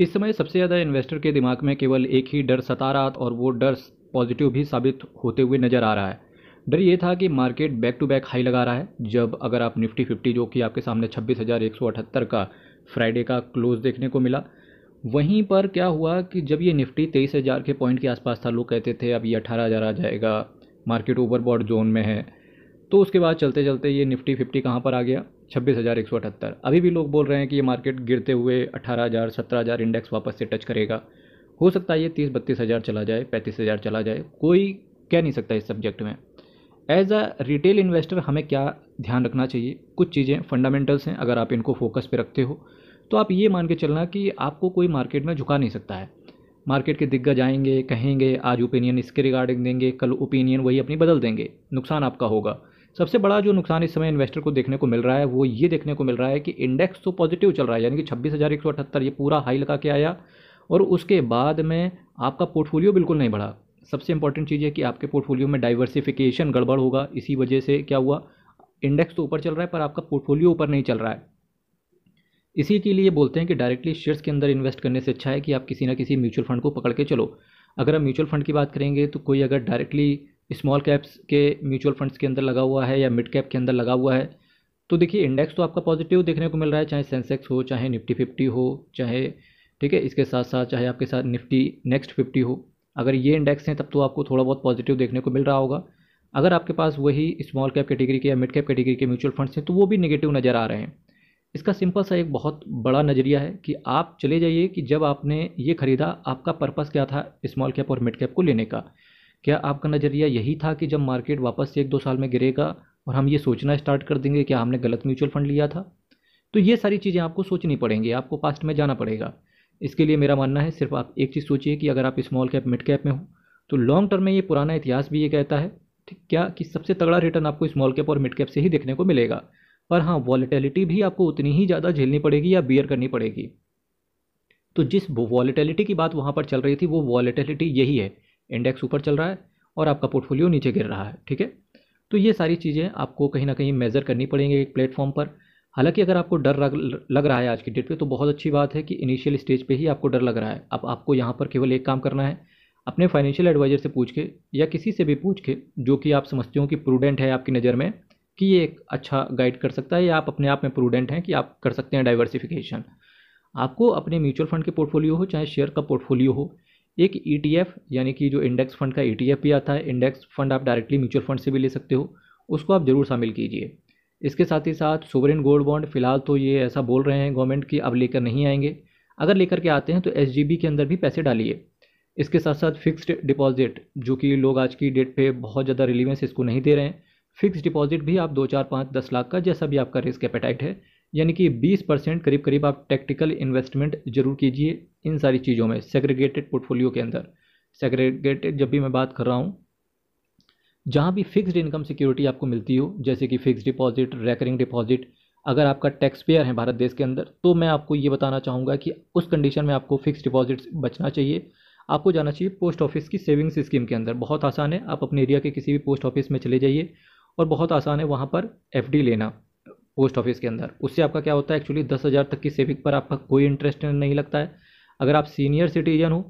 इस समय सबसे ज़्यादा इन्वेस्टर के दिमाग में केवल एक ही डर सता रहा और वो डर पॉजिटिव भी साबित होते हुए नज़र आ रहा है डर ये था कि market back to back high लगा रहा है जब अगर आप निफ्टी फिफ्टी जो कि आपके सामने छब्बीस हज़ार एक सौ अठहत्तर का फ्राइडे का क्लोज देखने को मिला वहीं पर क्या हुआ कि जब ये निफ्टी तेईस हज़ार के पॉइंट के आसपास था लोग कहते थे अब ये अठारह हज़ार आ जाएगा मार्केट ओवरबॉड जोन में है तो उसके बाद चलते चलते ये निफ्टी फिफ्टी कहाँ पर आ गया छब्बीस हज़ार एक सौ अठहत्तर अभी भी लोग बोल रहे हैं कि ये मार्केट गिरते हुए अठारह हज़ार सत्रह हज़ार इंडेक्स वापस से टच करेगा हो सकता है ये तीस बत्तीस हज़ार चला जाए पैंतीस हज़ार चला जाए कोई कह नहीं सकता इस सब्जेक्ट में एज अ रिटेल इन्वेस्टर हमें क्या ध्यान रखना चाहिए कुछ चीज़ें फंडामेंटल्स हैं अगर आप इनको फोकस पे रखते हो तो आप ये मान के चलना कि आपको कोई मार्केट में झुका नहीं सकता है मार्केट के दिग्गज जाएंगे कहेंगे आज ओपिनियन इसके रिगार्डिंग देंगे कल ओपिनियन वही अपनी बदल देंगे नुकसान आपका होगा सबसे बड़ा जो नुकसान इस समय इन्वेस्टर को देखने को मिल रहा है वो ये देखने को मिल रहा है कि इंडेक्स तो पॉजिटिव चल रहा है यानी कि छब्बीस ये पूरा हाई लगा के आया और उसके बाद में आपका पोर्टफोलियो बिल्कुल नहीं बढ़ा सबसे इंपॉर्टेंट चीज़ है कि आपके पोर्टफोलियो में डाइवर्सिफिकेशन गड़बड़ होगा इसी वजह से क्या हुआ इंडेक्स तो ऊपर चल रहा है पर आपका पोर्टफोलियो ऊपर नहीं चल रहा है इसी के लिए बोलते हैं कि डायरेक्टली शेयर्स के अंदर इन्वेस्ट करने से अच्छा है कि आप किसी ना किसी म्यूचुअल फंड को पकड़ के चलो अगर हम म्यूचुअल फंड की बात करेंगे तो कोई अगर डायरेक्टली स्मॉल कैप्स के म्यूचुअल फंड्स के अंदर लगा हुआ है या मिड कैप के अंदर लगा हुआ है तो देखिए इंडेक्स तो आपका पॉजिटिव देखने को मिल रहा है चाहे सेंसेक्स हो चाहे निफ्टी फिफ्टी हो चाहे ठीक है इसके साथ साथ चाहे आपके साथ निफ्टी नेक्स्ट फिफ्टी हो अगर ये इंडेक्स हैं तब तो आपको थोड़ा बहुत पॉजिटिव देखने को मिल रहा होगा अगर आपके पास वही स्मॉल कैप कैटेगरी के या मिड कैप कैटेगरी के म्यूचुअल फंड्स हैं तो वो भी नेगेटिव नज़र आ रहे हैं इसका सिंपल सा एक बहुत बड़ा नज़रिया है कि आप चले जाइए कि जब आपने ये ख़रीदा आपका पर्पस क्या था स्मॉल कैप और मिड कैप को लेने का क्या आपका नज़रिया यही था कि जब मार्केट वापस से एक दो साल में गिरेगा और हम ये सोचना स्टार्ट कर देंगे क्या हमने गलत म्यूचुअल फंड लिया था तो ये सारी चीज़ें आपको सोचनी पड़ेंगी आपको पास्ट में जाना पड़ेगा इसके लिए मेरा मानना है सिर्फ आप एक चीज़ सोचिए कि अगर आप स्मॉल कैप मिड कैप में हो तो लॉन्ग टर्म में ये पुराना इतिहास भी ये कहता है ठीक क्या कि सबसे तगड़ा रिटर्न आपको स्मॉल कैप और मिड कैप से ही देखने को मिलेगा पर हाँ वॉलीटेलिटी भी आपको उतनी ही ज़्यादा झेलनी पड़ेगी या बियर करनी पड़ेगी तो जिस वॉलीटेलिटी की बात वहाँ पर चल रही थी वो वॉलीटेलिटी यही है इंडेक्स ऊपर चल रहा है और आपका पोर्टफोलियो नीचे गिर रहा है ठीक है तो ये सारी चीज़ें आपको कहीं ना कहीं मेज़र करनी पड़ेंगी एक प्लेटफॉर्म पर हालांकि अगर आपको डर लग रहा है आज की डेट पे तो बहुत अच्छी बात है कि इनिशियल स्टेज पे ही आपको डर लग रहा है अब आपको यहाँ पर केवल एक काम करना है अपने फाइनेंशियल एडवाइज़र से पूछ के या किसी से भी पूछ के जो कि आप समझते हो कि प्रूडेंट है आपकी नज़र में कि ये एक अच्छा गाइड कर सकता है या आप अपने आप में प्रूडेंट हैं कि आप कर सकते हैं डाइवर्सिफिकेशन आपको अपने म्यूचुअल फंड के पोर्टफोलियो हो चाहे शेयर का पोर्टफोलियो हो एक ई e यानी कि जो इंडेक्स फंड का ई e भी आता है इंडेक्स फंड आप डायरेक्टली म्यूचुअल फंड से भी ले सकते हो उसको आप ज़रूर शामिल कीजिए इसके साथ ही साथ सोवरेन गोल्ड बॉन्ड फिलहाल तो ये ऐसा बोल रहे हैं गवर्नमेंट कि अब लेकर नहीं आएंगे अगर लेकर के आते हैं तो एस के अंदर भी पैसे डालिए इसके साथ साथ फिक्स्ड डिपॉजिट जो कि लोग आज की डेट पे बहुत ज़्यादा रिलीवेंस इसको नहीं दे रहे हैं फिक्स डिपॉजिट भी आप दो चार पाँच दस लाख का जैसा भी आपका रिस्क एपेटाइट है यानी कि 20 परसेंट करीब करीब आप टेक्टिकल इन्वेस्टमेंट जरूर कीजिए इन सारी चीज़ों में सेग्रीगेटेड पोर्टफोलियो के अंदर सेग्रीगेटेड जब भी मैं बात कर रहा हूँ जहाँ भी फिक्स्ड इनकम सिक्योरिटी आपको मिलती हो जैसे कि फ़िक्स डिपॉजिट रेकरिंग डिपॉजिट अगर आपका टैक्स पेयर है भारत देश के अंदर तो मैं आपको ये बताना चाहूँगा कि उस कंडीशन में आपको फिक्स डिपॉजिट बचना चाहिए आपको जाना चाहिए पोस्ट ऑफिस की सेविंग्स स्कीम के अंदर बहुत आसान है आप अपने एरिया के किसी भी पोस्ट ऑफिस में चले जाइए और बहुत आसान है वहाँ पर एफ लेना पोस्ट ऑफिस के अंदर उससे आपका क्या होता है एक्चुअली दस हज़ार तक की सेविंग पर आपका कोई इंटरेस्ट नहीं लगता है अगर आप सीनियर सिटीजन हो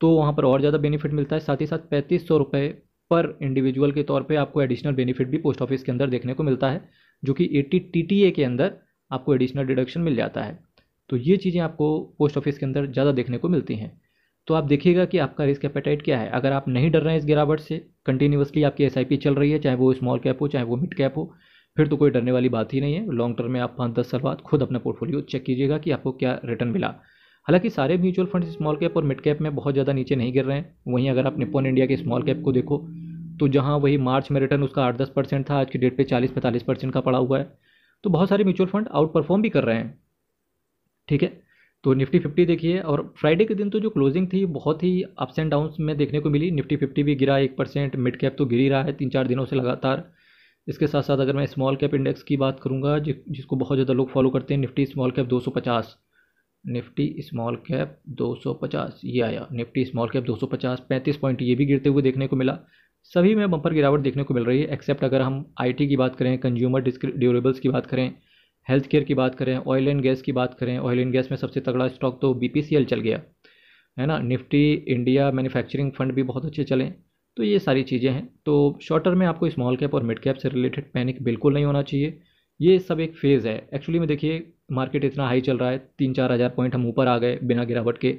तो वहाँ पर और ज़्यादा बेनिफिट मिलता है साथ ही साथ पैंतीस सौ रुपये पर इंडिविजुअल के तौर पे आपको एडिशनल बेनिफिट भी पोस्ट ऑफिस के अंदर देखने को मिलता है जो कि एटी टी के अंदर आपको एडिशनल डिडक्शन मिल जाता है तो ये चीज़ें आपको पोस्ट ऑफिस के अंदर ज़्यादा देखने को मिलती हैं तो आप देखिएगा कि आपका रिस्क एपेटाइट क्या है अगर आप नहीं डर रहे हैं इस गिरावट से कंटिन्यूसली आपकी एस चल रही है चाहे वो स्मॉल कैप हो चाहे वो मिड कैप हो फिर तो कोई डरने वाली बात ही नहीं है लॉन्ग टर्म में आप पाँच दस साल बाद खुद अपना पोर्टफोलियो चेक कीजिएगा कि आपको क्या रिटर्न मिला हालांकि सारे म्यूचुअल फंड स्मॉल कैप और मिड कैप में बहुत ज़्यादा नीचे नहीं गिर रहे हैं वहीं अगर आप निपोन इंडिया के स्मॉल कैप को देखो तो जहाँ वही मार्च में रिटर्न उसका आठ दस परसेंट था आज की डेट पर चालीस पैंतालीस परसेंट का पड़ा हुआ है तो बहुत सारे म्यूचुअल फंड आउट परफॉर्म भी कर रहे हैं ठीक है तो निफ्टी फिफ्टी देखिए और फ्राइडे के दिन तो जो क्लोजिंग थी बहुत ही अप्स एंड डाउन में देखने को मिली निफ्टी फिफ्टी भी गिरा एक परसेंट मिड कैप तो गिर ही रहा है तीन चार दिनों से लगातार इसके साथ साथ अगर मैं स्मॉल कैप इंडेक्स की बात करूँगा जि, जिसको बहुत ज़्यादा लोग फॉलो करते हैं Nifty small cap 250 Nifty small cap 250 ये आया निफ्टी स्मॉल कैप 250 35 पॉइंट ये भी गिरते हुए देखने को मिला सभी में बंपर गिरावट देखने को मिल रही है एक्सेप्ट अगर हम आई की बात करें कंज्यूमर ड्यूरेबल्स की बात करें हेल्थ केयर की बात करें ऑयल एंड गैस की बात करें ऑयल एंड गैस में सबसे तगड़ा स्टॉक तो बी चल गया है ना निफ्टी इंडिया मैन्युफैक्चरिंग फंड भी बहुत अच्छे चले तो ये सारी चीज़ें हैं तो शॉर्ट टर्म में आपको स्मॉल कैप और मिड कैप से रिलेटेड पैनिक बिल्कुल नहीं होना चाहिए ये सब एक फेज़ है एक्चुअली में देखिए मार्केट इतना हाई चल रहा है तीन चार हज़ार पॉइंट हम ऊपर आ गए बिना गिरावट के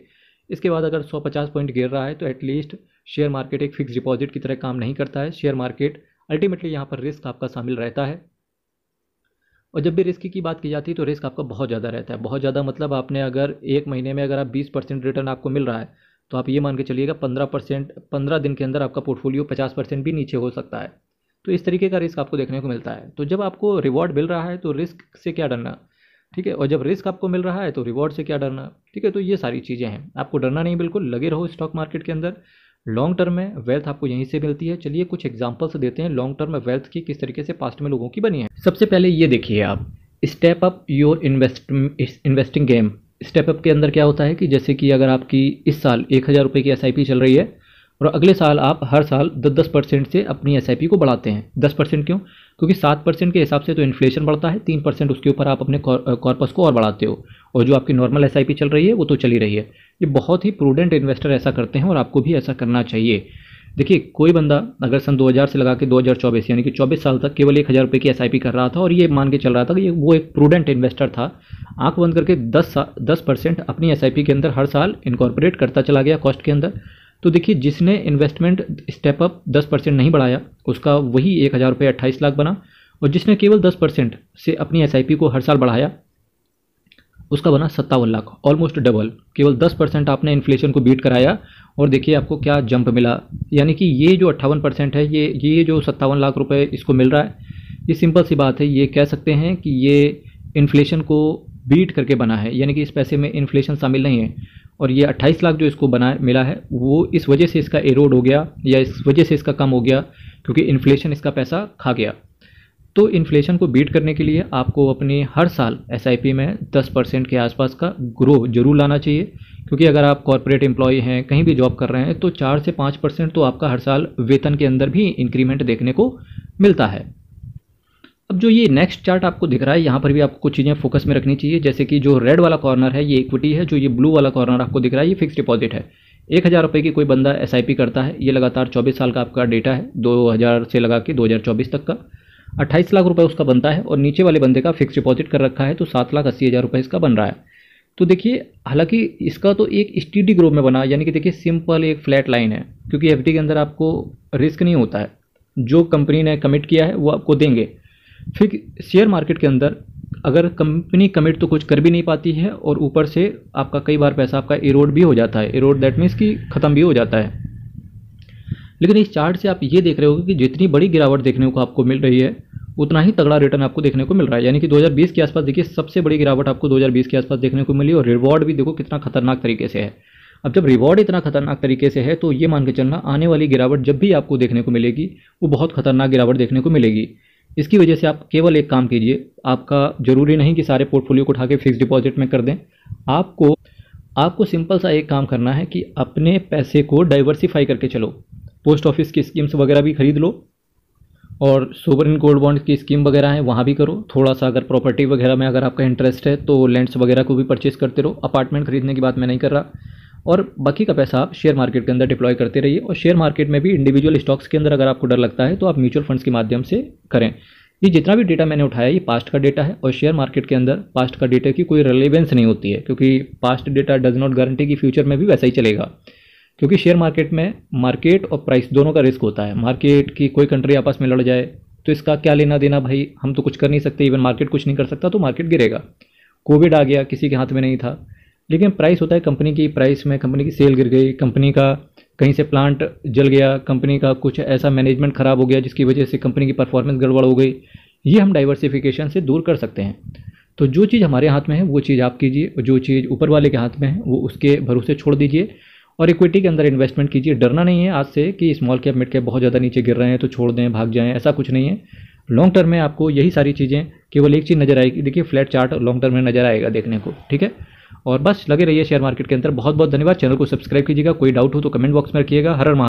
इसके बाद अगर 150 पॉइंट गिर रहा है तो एटलीस्ट शेयर मार्केट एक फिक्स डिपॉजिट की तरह काम नहीं करता है शेयर मार्केट अल्टीमेटली यहाँ पर रिस्क आपका शामिल रहता है और जब भी रिस्क की बात की जाती है तो रिस्क आपका बहुत ज़्यादा रहता है बहुत ज़्यादा मतलब आपने अगर एक महीने में अगर आप बीस परसेंट रिटर्न आपको मिल रहा है तो आप ये मान के चलिएगा पंद्रह परसेंट पंद्रह दिन के अंदर आपका पोर्टफोलियो पचास परसेंट भी नीचे हो सकता है तो इस तरीके का रिस्क आपको देखने को मिलता है तो जब आपको रिवॉर्ड मिल रहा है तो रिस्क से क्या डरना ठीक है और जब रिस्क आपको मिल रहा है तो रिवॉर्ड से क्या डरना ठीक है तो ये सारी चीज़ें हैं आपको डरना नहीं बिल्कुल लगे रहो स्टॉक मार्केट के अंदर लॉन्ग टर्म में वेल्थ आपको यहीं से मिलती है चलिए कुछ एग्जाम्पल्स देते हैं लॉन्ग टर्म में वेल्थ की किस तरीके से पास्ट में लोगों की बनी है सबसे पहले ये देखिए आप step up your invest investing game step up के अंदर क्या होता है कि जैसे कि अगर आपकी इस साल एक हज़ार रुपये की एस चल रही है और अगले साल आप हर साल दस दस परसेंट से अपनी एस को बढ़ाते हैं दस परसेंट क्यों क्योंकि सात परसेंट के हिसाब से तो इन्फ्लेशन बढ़ता है तीन परसेंट उसके ऊपर आप अपने कॉर्पस को और बढ़ाते हो और जो आपकी नॉर्मल एस चल रही है वो तो चली रही है ये बहुत ही प्रूडेंट इन्वेस्टर ऐसा करते हैं और आपको भी ऐसा करना चाहिए देखिए कोई बंदा अगर सन 2000 से लगा के 2024 यानी कि 24 साल तक केवल एक हज़ार रुपये की एस कर रहा था और ये मान के चल रहा था कि वो एक प्रूडेंट इन्वेस्टर था आंख बंद करके दस दस परसेंट अपनी एस के अंदर हर साल इनकॉर्पोरेट करता चला गया कॉस्ट के अंदर तो देखिए जिसने इन्वेस्टमेंट स्टेप अप दस परसेंट नहीं बढ़ाया उसका वही एक हज़ार रुपये अट्ठाईस लाख बना और जिसने केवल दस परसेंट से अपनी एस को हर साल बढ़ाया उसका बना सत्तावन लाख ऑलमोस्ट डबल केवल दस परसेंट आपने इन्फ्लेशन को बीट कराया और देखिए आपको क्या जंप मिला यानी कि ये जो अट्ठावन परसेंट है ये ये जो सत्तावन लाख रुपये इसको मिल रहा है ये सिंपल सी बात है ये कह सकते हैं कि ये इन्फ्लेशन को बीट करके बना है यानी कि इस पैसे में इन्फ्लेशन शामिल नहीं है और ये 28 लाख जो इसको बना मिला है वो इस वजह से इसका एरोड हो गया या इस वजह से इसका कम हो गया क्योंकि इन्फ्लेशन इसका पैसा खा गया तो इन्फ्लेशन को बीट करने के लिए आपको अपने हर साल एस में दस परसेंट के आसपास का ग्रो जरूर लाना चाहिए क्योंकि अगर आप कॉरपोरेट एम्प्लॉय हैं कहीं भी जॉब कर रहे हैं तो चार से पाँच परसेंट तो आपका हर साल वेतन के अंदर भी इंक्रीमेंट देखने को मिलता है अब जो ये नेक्स्ट चार्ट आपको दिख रहा है यहाँ पर भी आपको कुछ चीज़ें फोकस में रखनी चाहिए जैसे कि जो रेड वाला कॉर्नर है ये इक्विटी है जो ये ब्लू वाला कॉर्नर आपको दिख रहा है ये फिक्स डिपॉजिट है एक हज़ार रुपये की कोई बंदा एस करता है ये लगातार चौबीस साल का आपका डेटा है दो हज़ार से लगा के दो हज़ार चौबीस तक का अट्ठाईस लाख रुपये उसका बनता है और नीचे वाले बंदे का फिक्स डिपॉजिट कर रखा है तो सात लाख अस्सी हज़ार रुपये इसका बन रहा है तो देखिए हालांकि इसका तो एक स्टीडी ग्रुप में बना यानी कि देखिए सिंपल एक फ्लैट लाइन है क्योंकि एफ के अंदर आपको रिस्क नहीं होता है जो कंपनी ने कमिट किया है वो आपको देंगे फिर शेयर मार्केट के अंदर अगर कंपनी कमिट तो कुछ कर भी नहीं पाती है और ऊपर से आपका कई बार पैसा आपका एरोड भी हो जाता है इरोड दैट मीन्स कि ख़त्म भी हो जाता है लेकिन इस चार्ट से आप ये देख रहे हो कि जितनी बड़ी गिरावट देखने को आपको मिल रही है उतना ही तगड़ा रिटर्न आपको देखने को मिल रहा है यानी कि 2020 के आसपास देखिए सबसे बड़ी गिरावट आपको 2020 के आसपास देखने को मिली और रिवॉर्ड भी देखो कितना खतरनाक तरीके से है अब जब रिवॉर्ड इतना खतरनाक तरीके से है तो ये मान के चलना आने वाली गिरावट जब भी आपको देखने को मिलेगी वो बहुत खतरनाक गिरावट देखने को मिलेगी इसकी वजह से आप केवल एक काम कीजिए आपका जरूरी नहीं कि सारे पोर्टफोलियो को उठा के फिक्स डिपॉजिट में कर दें आपको आपको सिंपल सा एक काम करना है कि अपने पैसे को डाइवर्सिफाई करके चलो पोस्ट ऑफिस की स्कीम्स वगैरह भी खरीद लो और इन गोल्ड बॉन्ड की स्कीम वगैरह है वहाँ भी करो थोड़ा सा अगर प्रॉपर्टी वगैरह में अगर आपका इंटरेस्ट है तो लैंड्स वगैरह को भी परचेज़ करते रहो अपार्टमेंट खरीदने की बात मैं नहीं कर रहा और बाकी का पैसा आप शेयर मार्केट के अंदर डिप्लॉय करते रहिए और शेयर मार्केट में भी इंडिविजुअल स्टॉक्स के अंदर अगर आपको डर लगता है तो आप म्यूचुअल फंड्स के माध्यम से करें ये जितना भी डेटा मैंने उठाया ये पास्ट का डेटा है और शेयर मार्केट के अंदर पास्ट का डेटा की कोई रिलेवेंस नहीं होती है क्योंकि past data does not guarantee कि फ्यूचर में भी वैसा ही चलेगा क्योंकि शेयर मार्केट में मार्केट और प्राइस दोनों का रिस्क होता है मार्केट की कोई कंट्री आपस में लड़ जाए तो इसका क्या लेना देना भाई हम तो कुछ कर नहीं सकते इवन मार्केट कुछ नहीं कर सकता तो मार्केट गिरेगा कोविड आ गया किसी के हाथ में नहीं था लेकिन प्राइस होता है कंपनी की प्राइस में कंपनी की सेल गिर गई कंपनी का कहीं से प्लांट जल गया कंपनी का कुछ ऐसा मैनेजमेंट ख़राब हो गया जिसकी वजह से कंपनी की परफॉर्मेंस गड़बड़ हो गई ये हम डाइवर्सिफिकेशन से दूर कर सकते हैं तो जो चीज़ हमारे हाथ में है वो चीज़ आप कीजिए जो चीज़ ऊपर वाले के हाथ में है वो उसके भरोसे छोड़ दीजिए और इक्विटी के अंदर इन्वेस्टमेंट कीजिए डरना नहीं है आज से कि स्मॉल कैप मिड कैप बहुत ज़्यादा नीचे गिर रहे हैं तो छोड़ दें भाग जाएं ऐसा कुछ नहीं है लॉन्ग टर्म में आपको यही सारी चीज़ें केवल एक चीज़ नज़र आएगी देखिए फ्लैट चार्ट लॉन्ग टर्म में नज़र आएगा देखने को ठीक है और बस लगे रहिए शेयर मार्केट के अंदर बहुत बहुत धन्यवाद चैनल को सब्सक्राइब कीजिएगा कोई डाउट हो तो कमेंट बॉक्स में रखिएगा हर